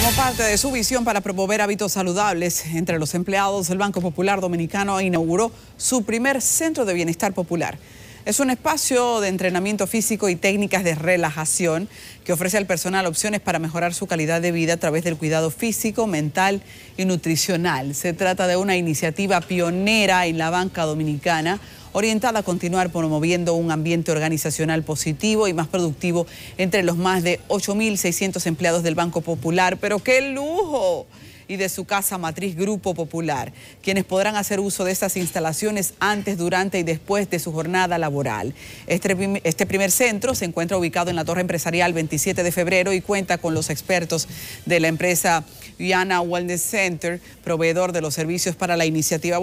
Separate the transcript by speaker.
Speaker 1: Como parte de su visión para promover hábitos saludables entre los empleados, el Banco Popular Dominicano inauguró su primer centro de bienestar popular. Es un espacio de entrenamiento físico y técnicas de relajación que ofrece al personal opciones para mejorar su calidad de vida a través del cuidado físico, mental y nutricional. Se trata de una iniciativa pionera en la banca dominicana orientada a continuar promoviendo un ambiente organizacional positivo y más productivo entre los más de 8.600 empleados del Banco Popular. Pero qué lujo y de su casa matriz Grupo Popular, quienes podrán hacer uso de estas instalaciones antes, durante y después de su jornada laboral. Este, este primer centro se encuentra ubicado en la Torre Empresarial 27 de febrero y cuenta con los expertos de la empresa Viana Wellness Center, proveedor de los servicios para la iniciativa.